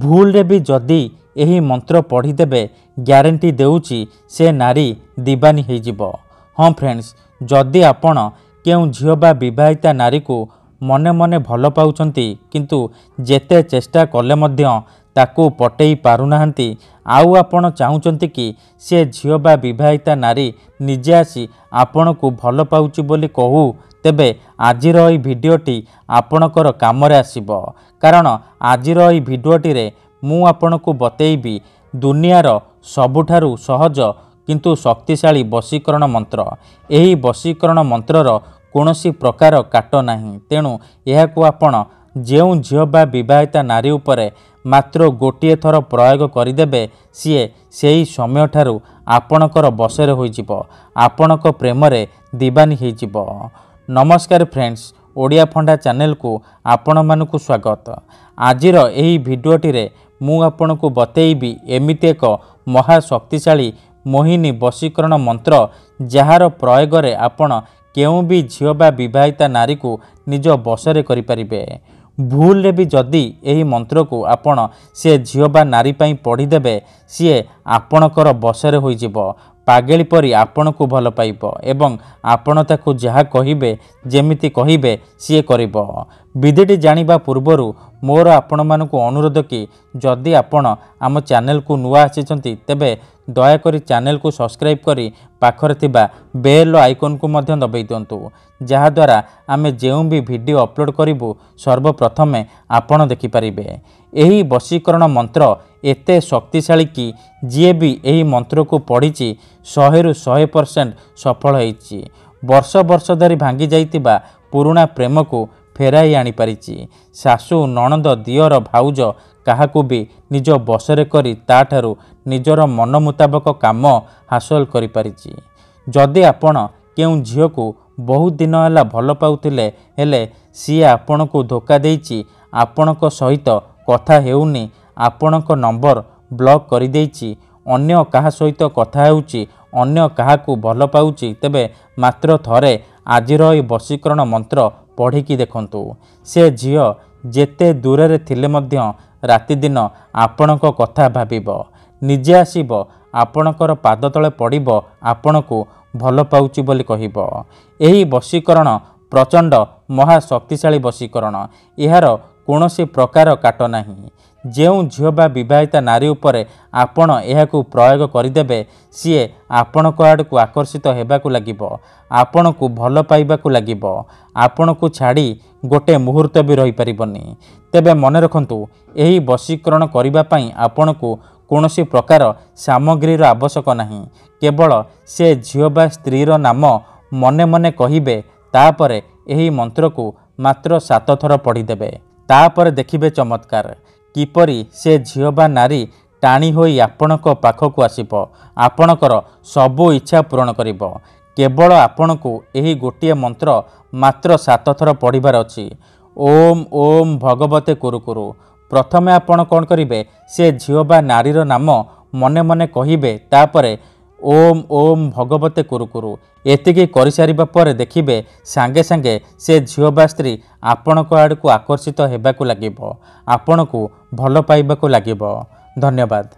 ଭୁଲରେ ବି ଯଦି ଏହି ମନ୍ତ୍ର ପଢ଼ିଦେବେ ଗ୍ୟାରେଣ୍ଟି ଦେଉଛି ସେ ନାରୀ ଦିବାନୀ ହୋଇଯିବ ହଁ ଫ୍ରେଣ୍ଡସ୍ ଯଦି ଆପଣ କେଉଁ ଝିଅ ବା ବିବାହିତା ନାରୀକୁ ମନେ ମନେ ଭଲ ପାଉଛନ୍ତି କିନ୍ତୁ ଯେତେ ଚେଷ୍ଟା କଲେ ମଧ୍ୟ ତାକୁ ପଟେଇ ପାରୁନାହାନ୍ତି ଆଉ ଆପଣ ଚାହୁଁଛନ୍ତି କି ସେ ଝିଅ ବା ବିବାହିତା ନାରୀ ନିଜେ ଆସି ଆପଣଙ୍କୁ ଭଲ ପାଉଛି ବୋଲି କହୁ ତେବେ ଆଜିର ଏହି ଭିଡ଼ିଓଟି ଆପଣଙ୍କର କାମରେ ଆସିବ କାରଣ ଆଜିର ଏହି ଭିଡ଼ିଓଟିରେ ମୁଁ ଆପଣଙ୍କୁ ବତେଇବି ଦୁନିଆର ସବୁଠାରୁ ସହଜ କିନ୍ତୁ ଶକ୍ତିଶାଳୀ ବଶୀକରଣ ମନ୍ତ୍ର ଏହି ବଶୀକରଣ ମନ୍ତ୍ରର କୌଣସି ପ୍ରକାର କାଟ ନାହିଁ ତେଣୁ ଏହାକୁ ଆପଣ ଯେଉଁ ଝିଅ ବା ବିବାହିତା ନାରୀ ଉପରେ ମାତ୍ର ଗୋଟିଏ ଥର ପ୍ରୟୋଗ କରିଦେବେ ସିଏ ସେହି ସମୟଠାରୁ ଆପଣଙ୍କର ବସରେ ହୋଇଯିବ ଆପଣଙ୍କ ପ୍ରେମରେ ଦିବାନୀ ହୋଇଯିବ ନମସ୍କାର ଫ୍ରେଣ୍ଡସ୍ ଓଡ଼ିଆ ଫଣ୍ଡା ଚ୍ୟାନେଲକୁ ଆପଣମାନଙ୍କୁ ସ୍ୱାଗତ ଆଜିର ଏହି ଭିଡ଼ିଓଟିରେ ମୁଁ ଆପଣଙ୍କୁ ବତେଇବି ଏମିତି ଏକ ମହାଶକ୍ତିଶାଳୀ ମୋହିନୀ ବଶୀକରଣ ମନ୍ତ୍ର ଯାହାର ପ୍ରୟୋଗରେ ଆପଣ କେଉଁ ବି ଝିଅ ବା ବିବାହିତା ନାରୀକୁ ନିଜ ବଶରେ କରିପାରିବେ ଭୁଲରେ ବି ଯଦି ଏହି ମନ୍ତ୍ରକୁ ଆପଣ ସେ ଝିଅ ବା ନାରୀ ପାଇଁ ପଢ଼ିଦେବେ ସିଏ ଆପଣଙ୍କର ବଶରେ ହୋଇଯିବ ପାଗେଳି ପରି ଆପଣଙ୍କୁ ଭଲ ପାଇବ ଏବଂ ଆପଣ ତାକୁ ଯାହା କହିବେ ଯେମିତି କହିବେ ସିଏ କରିବ ବିଧିଟି ଜାଣିବା ପୂର୍ବରୁ ମୋର ଆପଣମାନଙ୍କୁ ଅନୁରୋଧ କି ଯଦି ଆପଣ ଆମ ଚ୍ୟାନେଲକୁ ନୂଆ ଆସିଛନ୍ତି ତେବେ ଦୟାକରି ଚ୍ୟାନେଲକୁ ସବସ୍କ୍ରାଇବ୍ କରି ପାଖରେ ଥିବା ବେଲ୍ ଆଇକନ୍କୁ ମଧ୍ୟ ଦବାଇ ଦିଅନ୍ତୁ ଯାହାଦ୍ୱାରା ଆମେ ଯେଉଁ ବି ଭିଡ଼ିଓ ଅପଲୋଡ଼ କରିବୁ ସର୍ବପ୍ରଥମେ ଆପଣ ଦେଖିପାରିବେ ଏହି ବଶୀକରଣ ମନ୍ତ୍ର ଏତେ ଶକ୍ତିଶାଳୀ କି ଯିଏ ବି ଏହି ମନ୍ତ୍ରକୁ ପଢ଼ିଛି ଶହେରୁ ଶହେ ପରସେଣ୍ଟ ସଫଳ ହୋଇଛି ବର୍ଷ ବର୍ଷ ଧରି ଭାଙ୍ଗି ଯାଇଥିବା ପୁରୁଣା ପ୍ରେମକୁ ଫେରାଇ ଆଣିପାରିଛି ଶାଶୁ ନଣନ୍ଦ ଦିଅର ଭାଉଜ କାହାକୁ ବି ନିଜ ବସରେ କରି ତା'ଠାରୁ ନିଜର ମନ ମୁତାବକ କାମ ହାସଲ କରିପାରିଛି ଯଦି ଆପଣ କେଉଁ ଝିଅକୁ ବହୁତ ଦିନ ହେଲା ଭଲ ପାଉଥିଲେ ହେଲେ ସିଏ ଆପଣଙ୍କୁ ଧୋକା ଦେଇଛି ଆପଣଙ୍କ ସହିତ କଥା ହେଉନି ଆପଣଙ୍କ ନମ୍ବର ବ୍ଲକ୍ କରିଦେଇଛି ଅନ୍ୟ କାହା ସହିତ କଥା ହେଉଛି ଅନ୍ୟ କାହାକୁ ଭଲ ପାଉଛି ତେବେ ମାତ୍ର ଥରେ ଆଜିର ଏହି ବଶୀକରଣ ମନ୍ତ୍ର ପଢ଼ିକି ଦେଖନ୍ତୁ ସେ ଝିଅ ଯେତେ ଦୂରରେ ଥିଲେ ମଧ୍ୟ ରାତିଦିନ ଆପଣଙ୍କ କଥା ଭାବିବ ନିଜେ ଆସିବ ଆପଣଙ୍କର ପାଦ ତଳେ ପଡ଼ିବ ଆପଣଙ୍କୁ ଭଲ ପାଉଛି ବୋଲି କହିବ ଏହି ବଶୀକରଣ ପ୍ରଚଣ୍ଡ ମହାଶକ୍ତିଶାଳୀ ବଶୀକରଣ ଏହାର କୌଣସି ପ୍ରକାର କାଟ ନାହିଁ ଯେଉଁ ଝିଅ ବା ବିବାହିତା ନାରୀ ଉପରେ ଆପଣ ଏହାକୁ ପ୍ରୟୋଗ କରିଦେବେ ସିଏ ଆପଣଙ୍କ ଆଡ଼କୁ ଆକର୍ଷିତ ହେବାକୁ ଲାଗିବ ଆପଣଙ୍କୁ ଭଲ ପାଇବାକୁ ଲାଗିବ ଆପଣଙ୍କୁ ଛାଡ଼ି ଗୋଟେ ମୁହୂର୍ତ୍ତ ବି ରହିପାରିବନି ତେବେ ମନେ ରଖନ୍ତୁ ଏହି ବଶୀକରଣ କରିବା ପାଇଁ ଆପଣଙ୍କୁ କୌଣସି ପ୍ରକାର ସାମଗ୍ରୀର ଆବଶ୍ୟକ ନାହିଁ କେବଳ ସେ ଝିଅ ବା ସ୍ତ୍ରୀର ନାମ ମନେ ମନେ କହିବେ ତାପରେ ଏହି ମନ୍ତ୍ରକୁ ମାତ୍ର ସାତ ଥର ପଢ଼ିଦେବେ ତାପରେ ଦେଖିବେ ଚମତ୍କାର କିପରି ସେ ଝିଅ ବା ନାରୀ ଟାଣି ହୋଇ ଆପଣଙ୍କ ପାଖକୁ ଆସିବ ଆପଣଙ୍କର ସବୁ ଇଚ୍ଛା ପୂରଣ କରିବ କେବଳ ଆପଣଙ୍କୁ ଏହି ଗୋଟିଏ ମନ୍ତ୍ର ମାତ୍ର ସାତ ଥର ପଢ଼ିବାର ଅଛି ଓମ୍ ଓମ୍ ଭଗବତେ କୁରୁକୁରୁ ପ୍ରଥମେ ଆପଣ କ'ଣ କରିବେ ସେ ଝିଅ ବା ନାରୀର ନାମ ମନେ ମନେ କହିବେ ତାପରେ ଓମ୍ ଓମ୍ ଭଗବତେ କୁରୁକୁରୁ ଏତିକି କରିସାରିବା ପରେ ଦେଖିବେ ସାଙ୍ଗେ ସାଙ୍ଗେ ସେ ଝିଅ ବା ସ୍ତ୍ରୀ ଆପଣଙ୍କ ଆଡ଼କୁ ଆକର୍ଷିତ ହେବାକୁ ଲାଗିବ ଆପଣଙ୍କୁ ଭଲ ପାଇବାକୁ ଲାଗିବ ଧନ୍ୟବାଦ